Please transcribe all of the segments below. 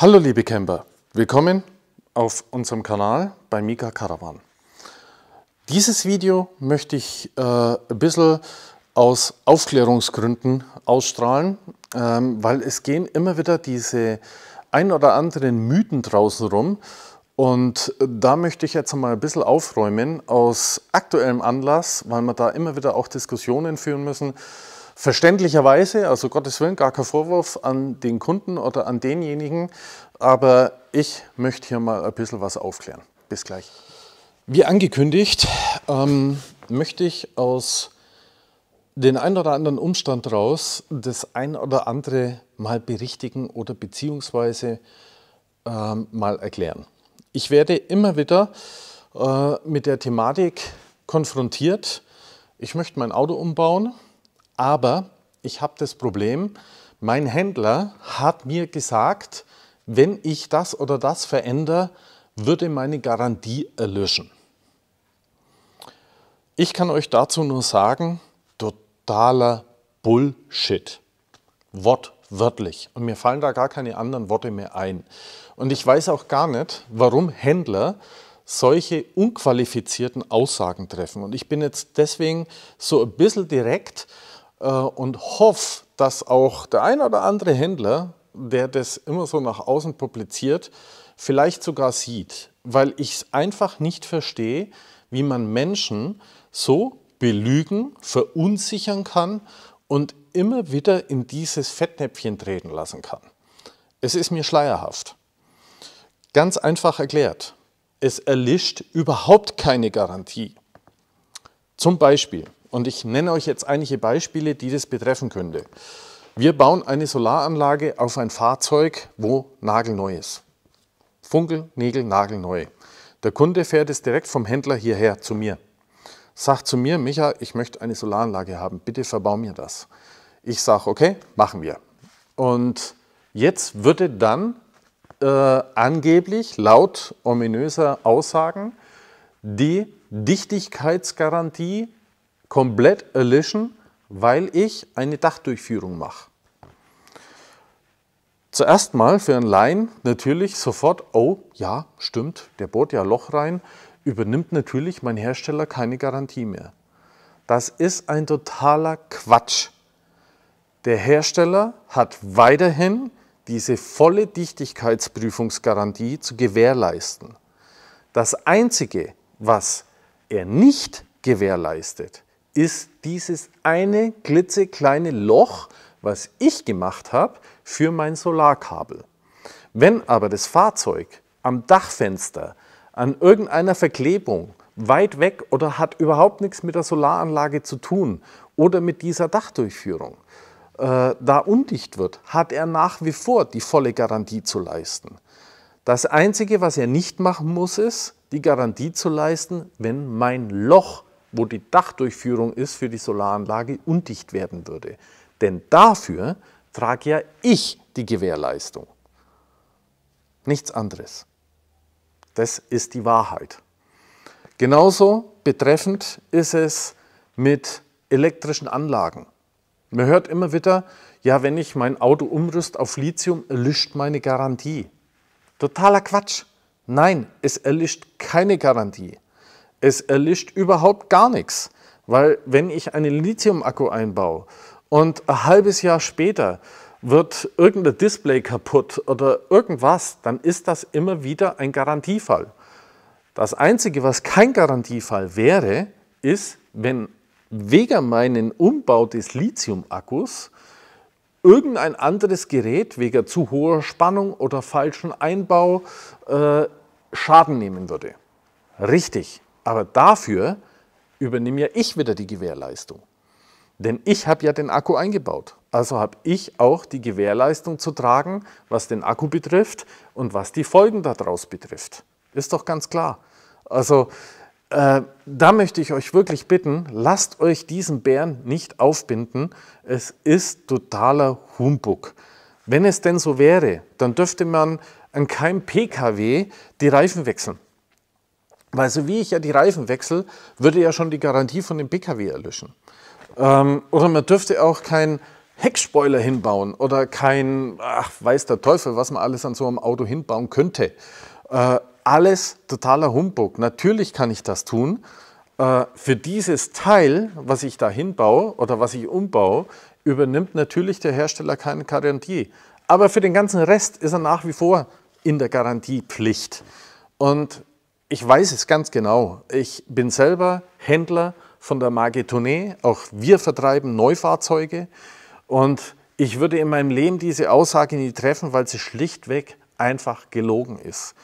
Hallo liebe Camper, willkommen auf unserem Kanal bei Mika Caravan. Dieses Video möchte ich äh, ein bisschen aus Aufklärungsgründen ausstrahlen, ähm, weil es gehen immer wieder diese ein oder anderen Mythen draußen rum und äh, da möchte ich jetzt mal ein bisschen aufräumen aus aktuellem Anlass, weil wir da immer wieder auch Diskussionen führen müssen, Verständlicherweise, also Gottes Willen, gar kein Vorwurf an den Kunden oder an denjenigen, aber ich möchte hier mal ein bisschen was aufklären. Bis gleich. Wie angekündigt, ähm, möchte ich aus den ein oder anderen Umstand raus das ein oder andere mal berichtigen oder beziehungsweise ähm, mal erklären. Ich werde immer wieder äh, mit der Thematik konfrontiert, ich möchte mein Auto umbauen aber ich habe das Problem, mein Händler hat mir gesagt, wenn ich das oder das verändere, würde meine Garantie erlöschen. Ich kann euch dazu nur sagen, totaler Bullshit. Wortwörtlich. Und mir fallen da gar keine anderen Worte mehr ein. Und ich weiß auch gar nicht, warum Händler solche unqualifizierten Aussagen treffen. Und ich bin jetzt deswegen so ein bisschen direkt, äh, und hoffe, dass auch der ein oder andere Händler, der das immer so nach außen publiziert, vielleicht sogar sieht, weil ich es einfach nicht verstehe, wie man Menschen so belügen, verunsichern kann und immer wieder in dieses Fettnäpfchen treten lassen kann. Es ist mir schleierhaft. Ganz einfach erklärt, es erlischt überhaupt keine Garantie. Zum Beispiel, und ich nenne euch jetzt einige Beispiele, die das betreffen könnte. Wir bauen eine Solaranlage auf ein Fahrzeug, wo nagelneu ist. Funkel, Nägel, nagelneu. Der Kunde fährt es direkt vom Händler hierher zu mir. Sagt zu mir, Micha, ich möchte eine Solaranlage haben, bitte verbau mir das. Ich sage, okay, machen wir. Und jetzt würde dann äh, angeblich laut ominöser Aussagen die Dichtigkeitsgarantie komplett erlöschen, weil ich eine Dachdurchführung mache. Zuerst mal für einen Laien natürlich sofort, oh ja, stimmt, der bohrt ja Loch rein, übernimmt natürlich mein Hersteller keine Garantie mehr. Das ist ein totaler Quatsch. Der Hersteller hat weiterhin diese volle Dichtigkeitsprüfungsgarantie zu gewährleisten. Das Einzige, was er nicht gewährleistet, ist dieses eine klitzekleine Loch, was ich gemacht habe, für mein Solarkabel. Wenn aber das Fahrzeug am Dachfenster an irgendeiner Verklebung weit weg oder hat überhaupt nichts mit der Solaranlage zu tun oder mit dieser Dachdurchführung, äh, da undicht wird, hat er nach wie vor die volle Garantie zu leisten. Das Einzige, was er nicht machen muss, ist, die Garantie zu leisten, wenn mein Loch wo die Dachdurchführung ist für die Solaranlage, undicht werden würde. Denn dafür trage ja ich die Gewährleistung. Nichts anderes. Das ist die Wahrheit. Genauso betreffend ist es mit elektrischen Anlagen. Man hört immer wieder, ja, wenn ich mein Auto umrüst auf Lithium, erlischt meine Garantie. Totaler Quatsch. Nein, es erlischt keine Garantie. Es erlischt überhaupt gar nichts, weil wenn ich einen Lithium-Akku einbaue und ein halbes Jahr später wird irgendein Display kaputt oder irgendwas, dann ist das immer wieder ein Garantiefall. Das Einzige, was kein Garantiefall wäre, ist, wenn wegen meinen Umbau des Lithium-Akkus irgendein anderes Gerät wegen zu hoher Spannung oder falschen Einbau äh, Schaden nehmen würde. Richtig, aber dafür übernehme ja ich wieder die Gewährleistung. Denn ich habe ja den Akku eingebaut. Also habe ich auch die Gewährleistung zu tragen, was den Akku betrifft und was die Folgen daraus betrifft. Ist doch ganz klar. Also äh, da möchte ich euch wirklich bitten, lasst euch diesen Bären nicht aufbinden. Es ist totaler Humbug. Wenn es denn so wäre, dann dürfte man an keinem PKW die Reifen wechseln. Weil so wie ich ja die Reifen wechsle, würde ja schon die Garantie von dem Pkw erlöschen. Ähm, oder man dürfte auch keinen Heckspoiler hinbauen oder kein, ach, weiß der Teufel, was man alles an so einem Auto hinbauen könnte. Äh, alles totaler Humbug. Natürlich kann ich das tun. Äh, für dieses Teil, was ich da hinbaue oder was ich umbaue, übernimmt natürlich der Hersteller keine Garantie. Aber für den ganzen Rest ist er nach wie vor in der Garantiepflicht. Und ich weiß es ganz genau. Ich bin selber Händler von der Marke Tournee. Auch wir vertreiben Neufahrzeuge. Und ich würde in meinem Leben diese Aussage nie treffen, weil sie schlichtweg einfach gelogen ist.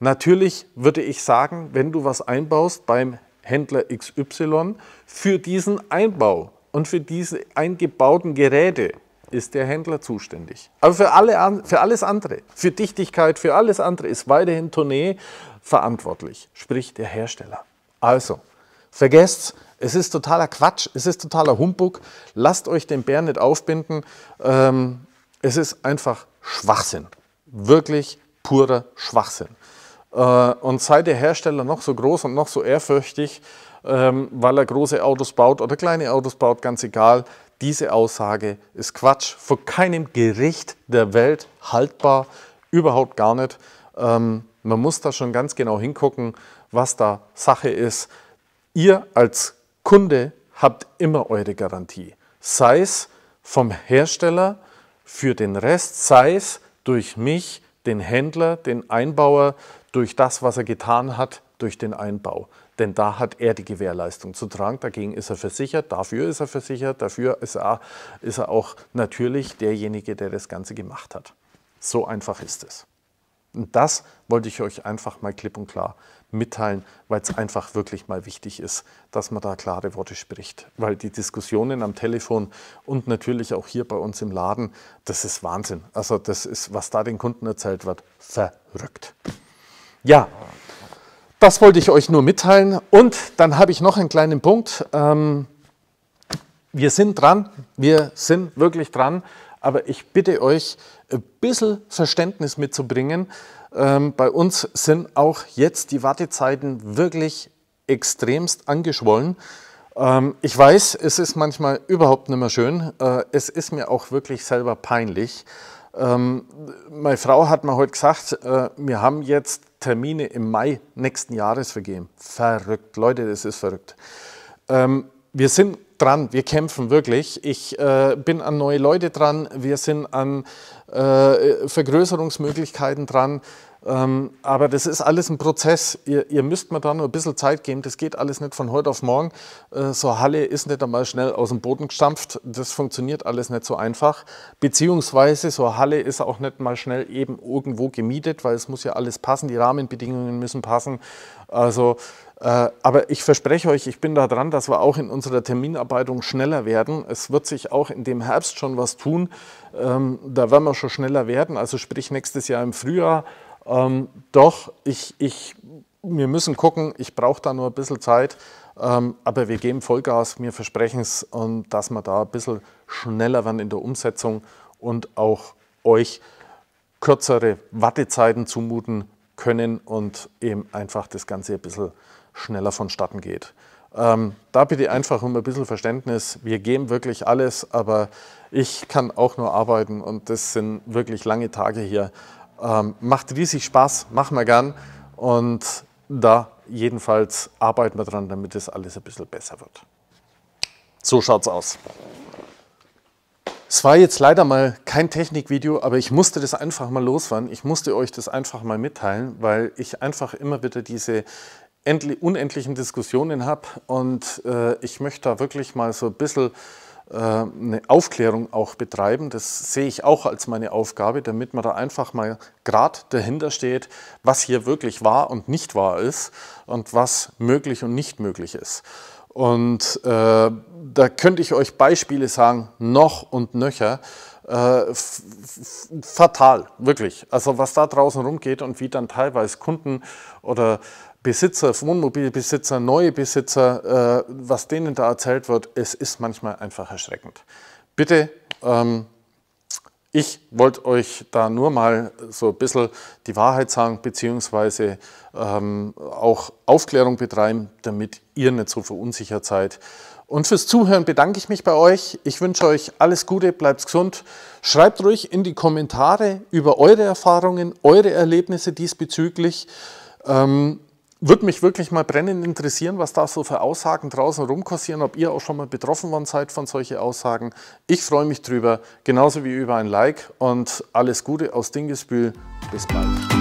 Natürlich würde ich sagen, wenn du was einbaust beim Händler XY, für diesen Einbau und für diese eingebauten Geräte ist der Händler zuständig. Aber für, alle, für alles andere, für Dichtigkeit, für alles andere ist weiterhin Tournee verantwortlich, sprich der Hersteller. Also, vergesst, es ist totaler Quatsch, es ist totaler Humbug, lasst euch den Bär nicht aufbinden, ähm, es ist einfach Schwachsinn, wirklich purer Schwachsinn. Äh, und sei der Hersteller noch so groß und noch so ehrfürchtig, ähm, weil er große Autos baut oder kleine Autos baut, ganz egal, diese Aussage ist Quatsch, vor keinem Gericht der Welt haltbar, überhaupt gar nicht. Ähm, man muss da schon ganz genau hingucken, was da Sache ist. Ihr als Kunde habt immer eure Garantie. Sei es vom Hersteller für den Rest, sei es durch mich, den Händler, den Einbauer, durch das, was er getan hat, durch den Einbau. Denn da hat er die Gewährleistung zu tragen, dagegen ist er versichert, dafür ist er versichert, dafür ist er, ist er auch natürlich derjenige, der das Ganze gemacht hat. So einfach ist es. Und das wollte ich euch einfach mal klipp und klar mitteilen, weil es einfach wirklich mal wichtig ist, dass man da klare Worte spricht. Weil die Diskussionen am Telefon und natürlich auch hier bei uns im Laden, das ist Wahnsinn. Also das ist, was da den Kunden erzählt wird, verrückt. Ja, das wollte ich euch nur mitteilen. Und dann habe ich noch einen kleinen Punkt. Ähm, wir sind dran, wir sind wirklich dran. Aber ich bitte euch, ein bisschen Verständnis mitzubringen. Ähm, bei uns sind auch jetzt die Wartezeiten wirklich extremst angeschwollen. Ähm, ich weiß, es ist manchmal überhaupt nicht mehr schön. Äh, es ist mir auch wirklich selber peinlich. Ähm, meine Frau hat mir heute gesagt, äh, wir haben jetzt Termine im Mai nächsten Jahres vergeben. Verrückt, Leute, das ist verrückt. wir sind dran, wir kämpfen wirklich. Ich äh, bin an neue Leute dran, wir sind an äh, Vergrößerungsmöglichkeiten dran. Ähm, aber das ist alles ein Prozess. Ihr, ihr, müsst mir da nur ein bisschen Zeit geben. Das geht alles nicht von heute auf morgen. Äh, so Halle ist nicht einmal schnell aus dem Boden gestampft. Das funktioniert alles nicht so einfach. Beziehungsweise so Halle ist auch nicht mal schnell eben irgendwo gemietet, weil es muss ja alles passen. Die Rahmenbedingungen müssen passen. Also äh, aber ich verspreche euch, ich bin da dran, dass wir auch in unserer Terminarbeitung schneller werden. Es wird sich auch in dem Herbst schon was tun. Ähm, da werden wir schon schneller werden, also sprich nächstes Jahr im Frühjahr. Ähm, doch, ich, ich, wir müssen gucken, ich brauche da nur ein bisschen Zeit. Ähm, aber wir geben Vollgas, wir versprechen es, dass wir da ein bisschen schneller werden in der Umsetzung und auch euch kürzere Wartezeiten zumuten können und eben einfach das Ganze ein bisschen schneller vonstatten geht. Ähm, da bitte einfach um ein bisschen Verständnis. Wir geben wirklich alles, aber ich kann auch nur arbeiten und das sind wirklich lange Tage hier. Ähm, macht riesig Spaß, machen wir gern und da jedenfalls arbeiten wir dran, damit das alles ein bisschen besser wird. So schaut's aus. Es war jetzt leider mal kein Technikvideo, aber ich musste das einfach mal losfahren. Ich musste euch das einfach mal mitteilen, weil ich einfach immer wieder diese unendlichen Diskussionen habe und äh, ich möchte da wirklich mal so ein bisschen äh, eine Aufklärung auch betreiben. Das sehe ich auch als meine Aufgabe, damit man da einfach mal gerade dahinter steht, was hier wirklich wahr und nicht wahr ist und was möglich und nicht möglich ist. Und äh, da könnte ich euch Beispiele sagen, noch und nöcher. Äh, fatal, wirklich. Also was da draußen rumgeht und wie dann teilweise Kunden oder Besitzer, Wohnmobilbesitzer, neue Besitzer, äh, was denen da erzählt wird, es ist manchmal einfach erschreckend. Bitte, ähm, ich wollte euch da nur mal so ein bisschen die Wahrheit sagen, beziehungsweise ähm, auch Aufklärung betreiben, damit ihr nicht so verunsichert seid. Und fürs Zuhören bedanke ich mich bei euch. Ich wünsche euch alles Gute, bleibt gesund. Schreibt ruhig in die Kommentare über eure Erfahrungen, eure Erlebnisse diesbezüglich. Ähm, würde mich wirklich mal brennend interessieren, was da so für Aussagen draußen rumkursieren, ob ihr auch schon mal betroffen worden seid von solchen Aussagen. Ich freue mich drüber, genauso wie über ein Like und alles Gute aus Dingesbühl. Bis bald.